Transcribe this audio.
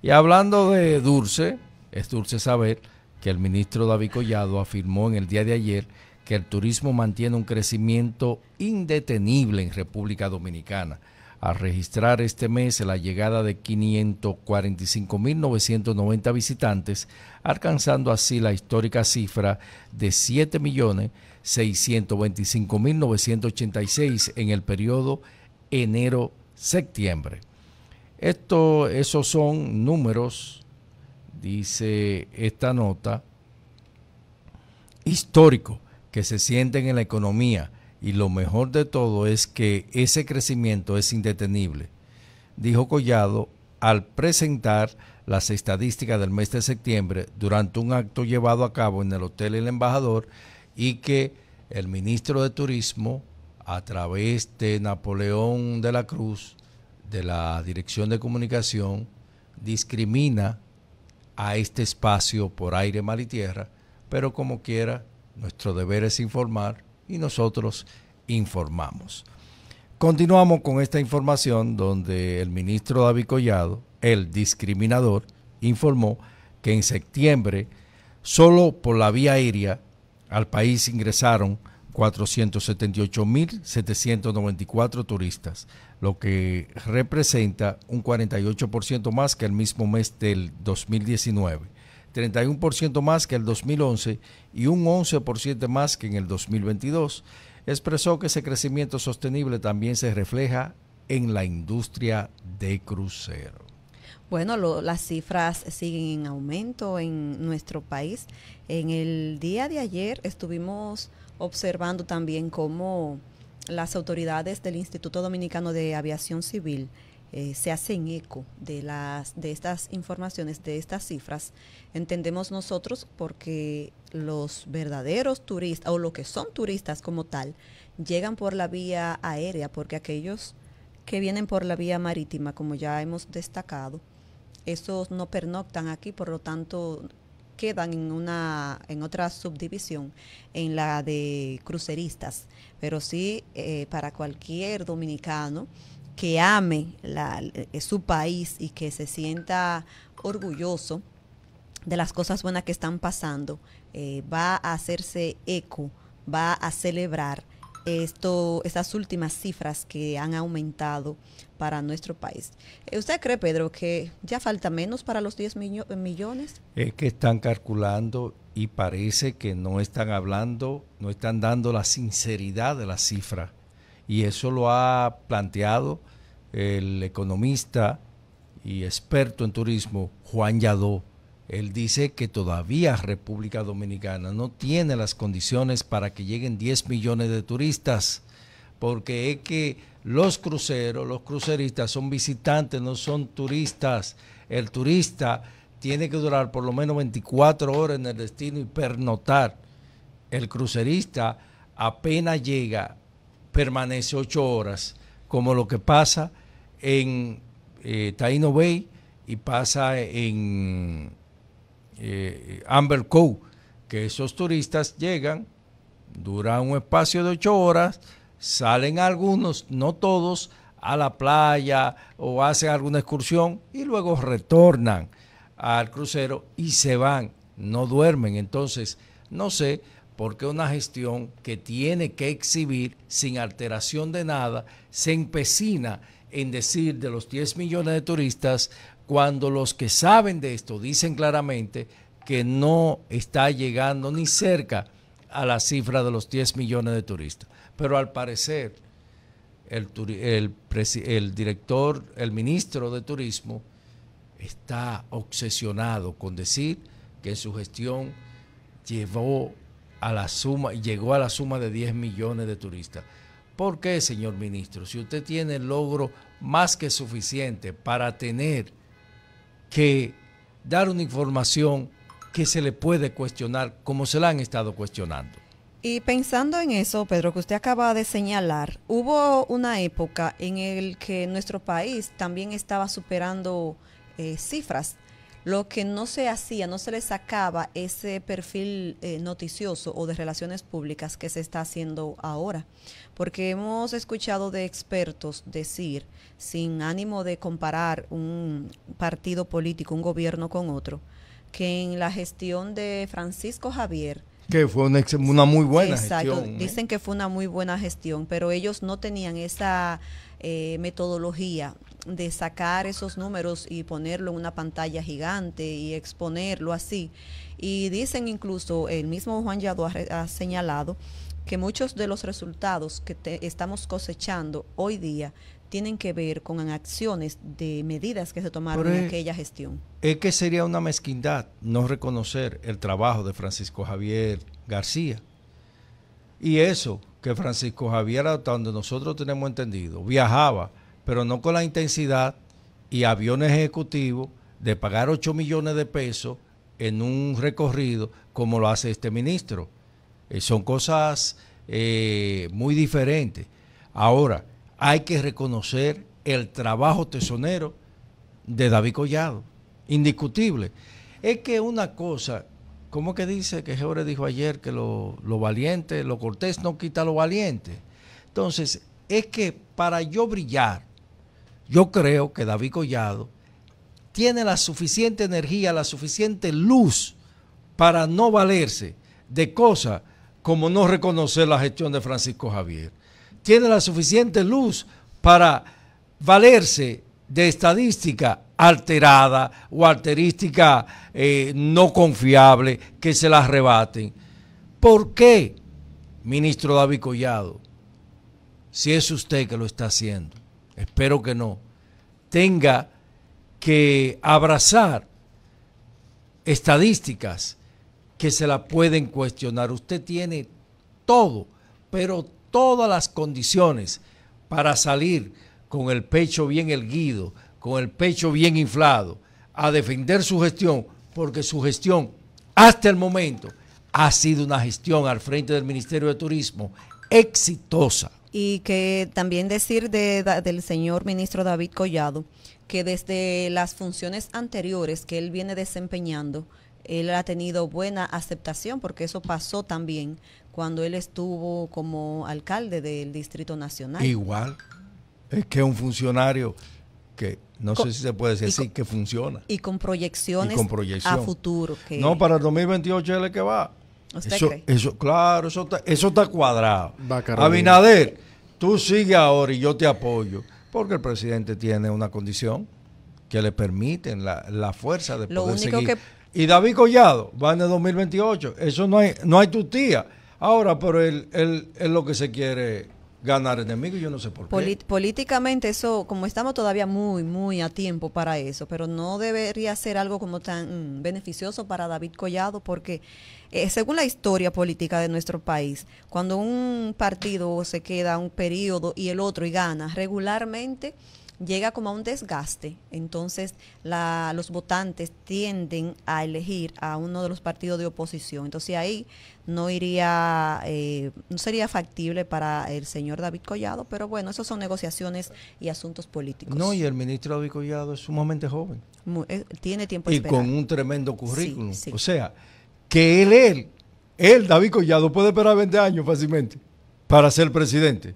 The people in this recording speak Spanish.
Y hablando de Dulce, es dulce saber que el ministro David Collado afirmó en el día de ayer que el turismo mantiene un crecimiento indetenible en República Dominicana, al registrar este mes la llegada de 545.990 visitantes, alcanzando así la histórica cifra de 7.625.986 en el periodo enero-septiembre. Esto, esos son números, dice esta nota, históricos que se sienten en la economía y lo mejor de todo es que ese crecimiento es indetenible, dijo Collado al presentar las estadísticas del mes de septiembre durante un acto llevado a cabo en el Hotel El Embajador y que el ministro de Turismo, a través de Napoleón de la Cruz, de la Dirección de Comunicación discrimina a este espacio por aire, mar y tierra, pero como quiera, nuestro deber es informar y nosotros informamos. Continuamos con esta información donde el ministro David Collado, el discriminador, informó que en septiembre, solo por la vía aérea, al país ingresaron 478.794 turistas, lo que representa un 48% más que el mismo mes del 2019, 31% más que el 2011 y un 11% más que en el 2022. Expresó que ese crecimiento sostenible también se refleja en la industria de crucero. Bueno, las cifras siguen en aumento en nuestro país. En el día de ayer estuvimos observando también cómo las autoridades del Instituto Dominicano de Aviación Civil eh, se hacen eco de las de estas informaciones, de estas cifras, entendemos nosotros porque los verdaderos turistas o lo que son turistas como tal llegan por la vía aérea, porque aquellos que vienen por la vía marítima, como ya hemos destacado, esos no pernoctan aquí, por lo tanto quedan en una en otra subdivisión, en la de cruceristas. Pero sí, eh, para cualquier dominicano que ame eh, su país y que se sienta orgulloso de las cosas buenas que están pasando, eh, va a hacerse eco, va a celebrar esto, estas últimas cifras que han aumentado para nuestro país. Eh, ¿Usted cree, Pedro, que ya falta menos para los 10 millones? Es que están calculando y parece que no están hablando, no están dando la sinceridad de la cifra. Y eso lo ha planteado el economista y experto en turismo Juan Yadó él dice que todavía República Dominicana no tiene las condiciones para que lleguen 10 millones de turistas, porque es que los cruceros, los cruceristas son visitantes, no son turistas. El turista tiene que durar por lo menos 24 horas en el destino y pernotar. El crucerista apenas llega, permanece 8 horas, como lo que pasa en eh, Taino Bay y pasa en eh, Amber Cove, que esos turistas llegan, duran un espacio de ocho horas, salen algunos, no todos, a la playa o hacen alguna excursión y luego retornan al crucero y se van, no duermen. Entonces, no sé por qué una gestión que tiene que exhibir sin alteración de nada se empecina en decir de los 10 millones de turistas, cuando los que saben de esto dicen claramente que no está llegando ni cerca a la cifra de los 10 millones de turistas. Pero al parecer, el, director, el ministro de Turismo, está obsesionado con decir que su gestión llevó a la suma, llegó a la suma de 10 millones de turistas. ¿Por qué, señor ministro? Si usted tiene el logro más que suficiente para tener que dar una información que se le puede cuestionar como se la han estado cuestionando. Y pensando en eso, Pedro, que usted acaba de señalar, hubo una época en el que nuestro país también estaba superando eh, cifras lo que no se hacía, no se le sacaba ese perfil eh, noticioso o de relaciones públicas que se está haciendo ahora. Porque hemos escuchado de expertos decir, sin ánimo de comparar un partido político, un gobierno con otro, que en la gestión de Francisco Javier que fue una, muy buena gestión. Exacto, ¿eh? Dicen que fue una muy buena gestión, pero ellos no tenían esa eh, metodología de sacar esos números y ponerlo en una pantalla gigante y exponerlo así. Y dicen incluso, el mismo Juan Yadó ha señalado, que muchos de los resultados que te estamos cosechando hoy día tienen que ver con acciones de medidas que se tomaron en aquella gestión. Es que sería una mezquindad no reconocer el trabajo de Francisco Javier García. Y eso, que Francisco Javier, hasta donde nosotros tenemos entendido, viajaba, pero no con la intensidad y aviones ejecutivos de pagar 8 millones de pesos en un recorrido como lo hace este ministro. Eh, son cosas eh, muy diferentes. Ahora, hay que reconocer el trabajo tesonero de David Collado, indiscutible. Es que una cosa, como que dice que Jehová dijo ayer que lo, lo valiente, lo cortés no quita lo valiente? Entonces, es que para yo brillar, yo creo que David Collado tiene la suficiente energía, la suficiente luz para no valerse de cosas como no reconocer la gestión de Francisco Javier. Tiene la suficiente luz para valerse de estadística alterada o alterística eh, no confiable que se la rebaten. ¿Por qué, ministro David Collado, si es usted que lo está haciendo, espero que no, tenga que abrazar estadísticas que se la pueden cuestionar. Usted tiene todo, pero todas las condiciones para salir con el pecho bien erguido, con el pecho bien inflado, a defender su gestión, porque su gestión hasta el momento ha sido una gestión al frente del Ministerio de Turismo exitosa. Y que también decir de, del señor ministro David Collado, que desde las funciones anteriores que él viene desempeñando, él ha tenido buena aceptación porque eso pasó también cuando él estuvo como alcalde del Distrito Nacional. Igual, es que un funcionario que no sé si se puede decir que funciona. Y con proyecciones con a futuro. Que no, para el 2028 es el que va. eso, claro, eso está, eso está cuadrado. Abinader, tú sigue ahora y yo te apoyo, porque el presidente tiene una condición que le permiten la, fuerza de poder y David Collado va en el 2028. Eso no hay, no hay tutía. Ahora, pero él, es lo que se quiere ganar enemigo, yo no sé por qué. Políticamente eso, como estamos todavía muy, muy a tiempo para eso, pero no debería ser algo como tan beneficioso para David Collado, porque eh, según la historia política de nuestro país, cuando un partido se queda un periodo y el otro y gana, regularmente llega como a un desgaste. Entonces la, los votantes tienden a elegir a uno de los partidos de oposición. Entonces ahí no iría, eh, no sería factible para el señor David Collado, pero bueno, eso son negociaciones y asuntos políticos. No, y el ministro David Collado es sumamente joven. Eh, tiene tiempo. Y con un tremendo currículum. O sea, que él, él, él, David Collado, puede esperar 20 años fácilmente para ser presidente.